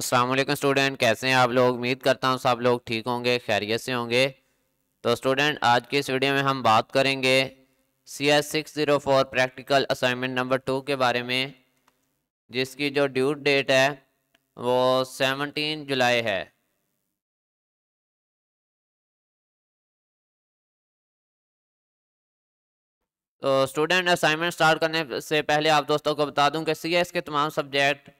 Aslam student कैसे हैं आप लोग उम्मीद करता हूँ सब लोग ठीक होंगे खैरियत से होंगे तो स्टूडेंट आज की इस वीडियो में हम बात करेंगे C S six zero four practical assignment number two के बारे में जिसकी जो ड्यू डेट है वो सेवनटीन जुलाई है तो स्टूडेंट असाइनमेंट स्टार्ट करने से पहले आप दोस्तों को बता दूं कि सी एस के तमाम सब्जेक्ट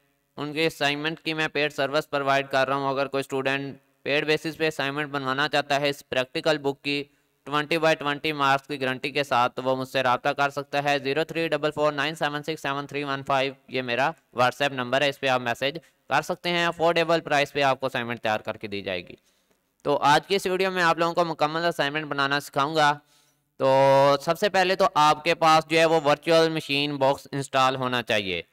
उनके असाइनमेंट की मैं पेड सर्विस प्रोवाइड कर रहा हूँ अगर कोई स्टूडेंट पेड बेसिस पे असाइनमेंट बनवाना चाहता है इस प्रैक्टिकल बुक की ट्वेंटी बाई ट्वेंटी मार्क्स की गारंटी के साथ तो वो मुझसे रबता कर सकता है zero three double four nine seven six seven three one five ये मेरा व्हाट्सएप नंबर है इस पर आप मैसेज कर सकते हैं अफोर्डेबल प्राइस पे आपको असाइनमेंट तैयार करके दी जाएगी तो आज की इस वीडियो में आप लोगों को मुकम्मल असाइनमेंट बनाना सिखाऊंगा तो सबसे पहले तो आपके पास जो है वो वर्चुअल मशीन बॉक्स इंस्टॉल होना चाहिए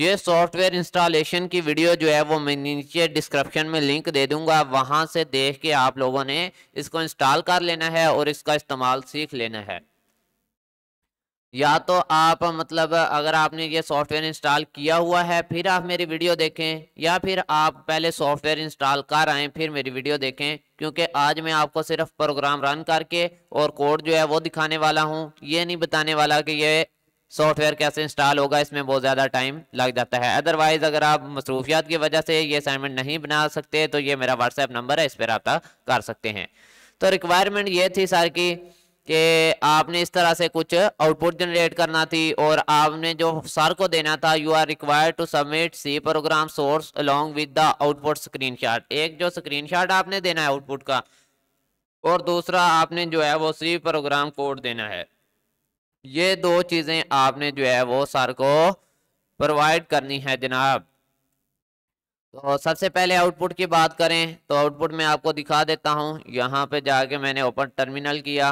ये सॉफ्टवेयर इंस्टॉलेशन की वीडियो जो है वो मैं नीचे डिस्क्रिप्शन में लिंक दे दूंगा वहाँ से देख के आप लोगों ने इसको इंस्टॉल कर लेना है और इसका इस्तेमाल सीख लेना है या तो आप मतलब अगर आपने ये सॉफ्टवेयर इंस्टॉल किया हुआ है फिर आप मेरी वीडियो देखें या फिर आप पहले सॉफ्टवेयर इंस्टॉल कर आएँ फिर मेरी वीडियो देखें क्योंकि आज मैं आपको सिर्फ प्रोग्राम रन करके और कोड जो है वो दिखाने वाला हूँ ये नहीं बताने वाला कि ये सॉफ्टवेयर कैसे इंस्टॉल होगा इसमें बहुत ज़्यादा टाइम लग जाता है अदरवाइज़ अगर आप मसरूफियात की वजह से ये असाइनमेंट नहीं बना सकते तो ये मेरा व्हाट्सएप नंबर है इस पर रबता कर सकते हैं तो रिक्वायरमेंट ये थी सर की कि आपने इस तरह से कुछ आउटपुट जनरेट करना थी और आपने जो सर को देना था you are required to submit C program source along with the output screenshot एक जो स्क्रीनशॉट आपने देना है आउटपुट का और दूसरा आपने जो है वो सी प्रोग्राम कोड देना है ये दो चीज़ें आपने जो है वो सर को प्रोवाइड करनी है जनाब तो सबसे पहले आउटपुट की बात करें तो आउटपुट में आपको दिखा देता हूं यहाँ पे जाके मैंने ओपन टर्मिनल किया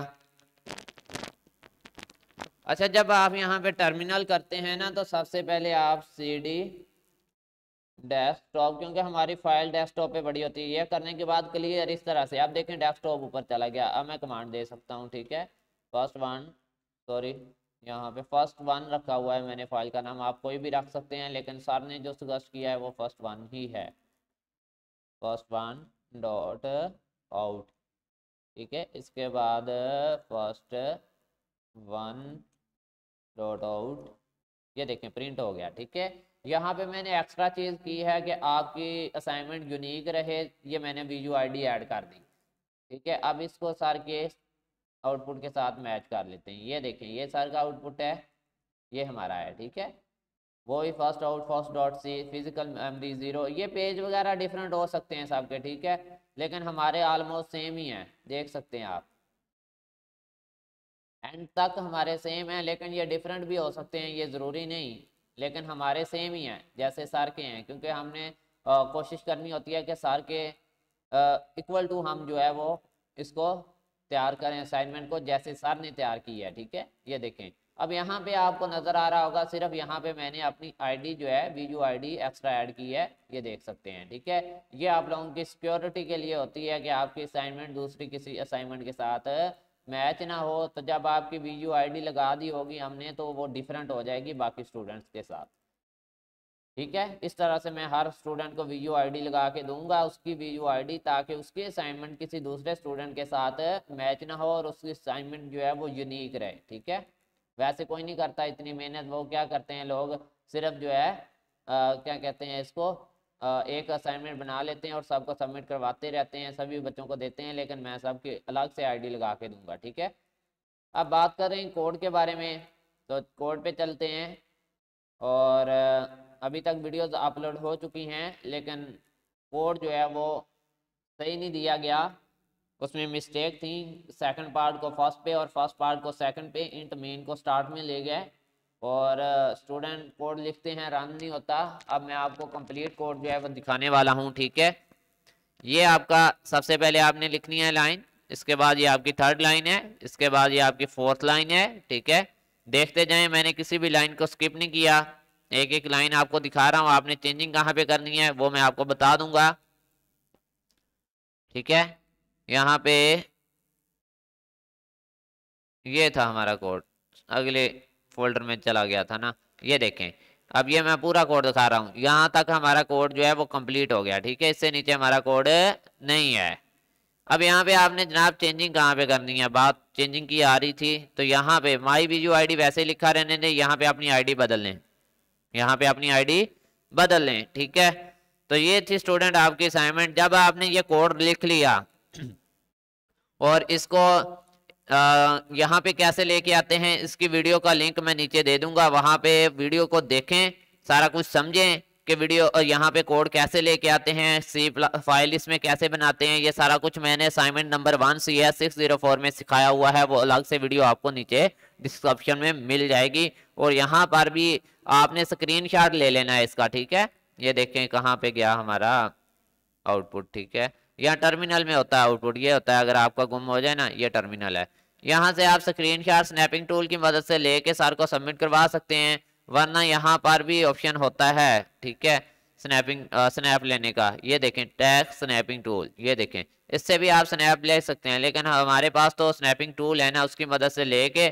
अच्छा जब आप यहाँ पे टर्मिनल करते हैं ना तो सबसे पहले आप सी डी डेस्कटॉप क्योंकि हमारी फाइल डेस्कटॉप पे बड़ी होती है यह करने के बाद क्लियर इस तरह से आप देखें डेस्कटॉप ऊपर चला गया अब मैं कमांड दे सकता हूँ ठीक है फर्स्ट वन सॉरी यहाँ पे फर्स्ट वन रखा हुआ है मैंने फाइल का नाम आप कोई भी रख सकते हैं लेकिन सर ने जो सजेस्ट किया है वो फर्स्ट वन ही है फर्स्ट वन डॉट आउट ठीक है इसके बाद फर्स्ट वन डॉट आउट ये देखें प्रिंट हो गया ठीक है यहाँ पे मैंने एक्स्ट्रा चीज़ की है कि आपकी असाइनमेंट यूनिक रहे ये मैंने वीजू आई डी ऐड कर दी ठीक है अब इसको सर के आउटपुट के साथ मैच कर लेते हैं ये देखें ये सर का आउटपुट है ये हमारा है ठीक है वो ही first out first dot C physical memory zero ये पेज वगैरह डिफरेंट हो सकते हैं सबके ठीक है लेकिन हमारे आलमोस्ट सेम ही हैं देख सकते हैं आप एंड तक हमारे सेम हैं लेकिन ये डिफरेंट भी हो सकते हैं ये ज़रूरी नहीं लेकिन हमारे सेम ही हैं जैसे सार के हैं क्योंकि हमने आ, कोशिश करनी होती है कि सार के इक्वल टू हम जो है वो इसको तैयार करें असाइनमेंट को जैसे सर ने तैयार की है ठीक है ये देखें अब यहाँ पे आपको नज़र आ रहा होगा सिर्फ यहाँ पे मैंने अपनी आईडी जो है वीजू आईडी एक्स्ट्रा ऐड की है ये देख सकते हैं ठीक है ये आप लोगों की सिक्योरिटी के लिए होती है कि आपकी असाइनमेंट दूसरी किसी असाइनमेंट के साथ मैच ना हो तो जब आपकी वीजू आईडी लगा दी होगी हमने तो वो डिफरेंट हो जाएगी बाकी स्टूडेंट्स के साथ ठीक है इस तरह से मैं हर स्टूडेंट को वी आईडी लगा के दूंगा उसकी वी आईडी ताकि उसकी असाइनमेंट किसी दूसरे स्टूडेंट के साथ मैच ना हो और उसकी असाइनमेंट जो है वो यूनिक रहे ठीक है वैसे कोई नहीं करता इतनी मेहनत वो क्या करते हैं लोग सिर्फ जो है आ, क्या कहते हैं इसको आ, एक असाइनमेंट बना लेते हैं और सबको सबमिट करवाते रहते हैं सभी बच्चों को देते हैं लेकिन मैं सबकी अलग से डी लगा के दूंगा ठीक है अब बात करें कोड के बारे में तो कोड पे चलते हैं और अभी तक वीडियोस अपलोड हो चुकी हैं लेकिन कोड जो है वो सही नहीं दिया गया उसमें मिस्टेक थी सेकंड पार्ट को फर्स्ट पे और फर्स्ट पार्ट को सेकंड पे इंट मेन को स्टार्ट में ले गए और स्टूडेंट uh, कोड लिखते हैं रन नहीं होता अब मैं आपको कंप्लीट कोड जो है वो दिखाने वाला हूँ ठीक है ये आपका सबसे पहले आपने लिखनी है लाइन इसके बाद ये आपकी थर्ड लाइन है इसके बाद ये आपकी फोर्थ लाइन है ठीक है देखते जाएं मैंने किसी भी लाइन को स्किप नहीं किया एक एक लाइन आपको दिखा रहा हूँ आपने चेंजिंग कहाँ पे करनी है वो मैं आपको बता दूंगा ठीक है यहाँ पे ये था हमारा कोड अगले फोल्डर में चला गया था ना ये देखें अब ये मैं पूरा कोड दिखा रहा हूँ यहाँ तक हमारा कोड जो है वो कंप्लीट हो गया ठीक है इससे नीचे हमारा कोड नहीं है अब यहाँ पे आपने जनाब चेंजिंग कहाँ पे करनी है बात चेंजिंग की आ रही थी तो यहाँ पे माई बीजू यू आई वैसे लिखा रहने दें यहाँ पे अपनी आई डी बदल लें यहाँ पे अपनी आईडी बदल लें ठीक है तो ये थी स्टूडेंट आपकी असाइनमेंट जब आपने ये कोड लिख लिया और इसको यहाँ पे कैसे लेके आते हैं इसकी वीडियो का लिंक मैं नीचे दे दूंगा वहां पे वीडियो को देखें सारा कुछ समझें के वीडियो और यहाँ पे कोड कैसे लेके आते हैं सी फाइल इसमें कैसे बनाते हैं ये सारा कुछ मैंने assignment number one C S six zero four में सिखाया हुआ है वो अलग से वीडियो आपको नीचे डिस्क्रिप्शन में मिल जाएगी और यहाँ पर भी आपने स्क्रीनशॉट ले लेना है इसका ठीक है ये देखें कहाँ पे गया हमारा आउटपुट ठीक है यहाँ टर्मिनल में होता है आउटपुट ये होता है अगर आपका गुम हो जाए ना ये टर्मिनल है यहाँ से आप स्क्रीन शॉट स्नैपिंग टूल की मदद से लेके सर को सबमिट करवा सकते हैं वरना यहाँ पर भी ऑप्शन होता है ठीक है स्नैपिंग स्नैप लेने का ये देखें टैग स्नैपिंग टूल ये देखें इससे भी आप स्नैप ले सकते हैं लेकिन हमारे पास तो स्नैपिंग टूल है ना उसकी मदद से लेके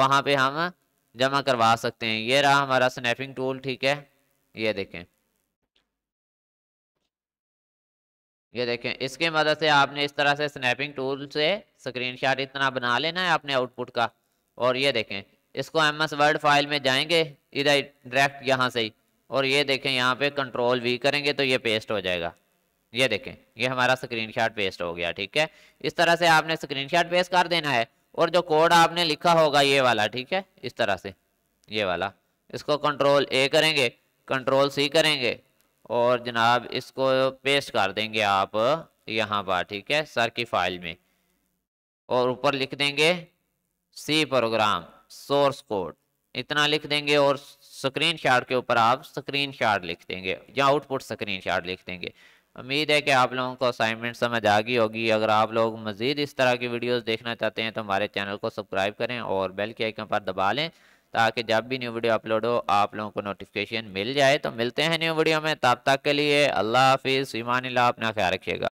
वहाँ पे हम जमा करवा सकते हैं ये रहा हमारा स्नैपिंग टूल ठीक है ये देखें ये देखें इसके मदद से आपने इस तरह से स्नैपिंग टूल से स्क्रीनशॉट इतना बना लेना है अपने आउटपुट का और ये देखें इसको एम एस वर्ड फाइल में जाएंगे इधर डायरेक्ट यहाँ से ही और ये देखें यहाँ पे कंट्रोल वी करेंगे तो ये पेस्ट हो जाएगा ये देखें ये हमारा स्क्रीनशॉट पेस्ट हो गया ठीक है इस तरह से आपने स्क्रीनशॉट पेस्ट कर देना है और जो कोड आपने लिखा होगा ये वाला ठीक है इस तरह से ये वाला इसको कंट्रोल ए करेंगे कंट्रोल सी करेंगे और जनाब इसको पेस्ट कर देंगे आप यहाँ पर ठीक है सर की फाइल में और ऊपर लिख देंगे सी प्रोग्राम सोर्स कोड इतना लिख देंगे और स्क्रीन शार्ट के ऊपर आप स्क्रीन शार्ट लिख देंगे या आउटपुट स्क्रीन शार्ट लिख देंगे उम्मीद है कि आप लोगों को असाइनमेंट समझ आ गई होगी अगर आप लोग मज़ीद इस तरह की वीडियोस देखना चाहते हैं तो हमारे चैनल को सब्सक्राइब करें और बेल के आइकन पर दबा लें ताकि जब भी न्यू वीडियो अपलोड हो आप लोगों को नोटिफिकेशन मिल जाए तो मिलते हैं न्यू वीडियो में तब तक के लिए अल्लाह हाफिज़ ईमान अपना ख्याल रखिएगा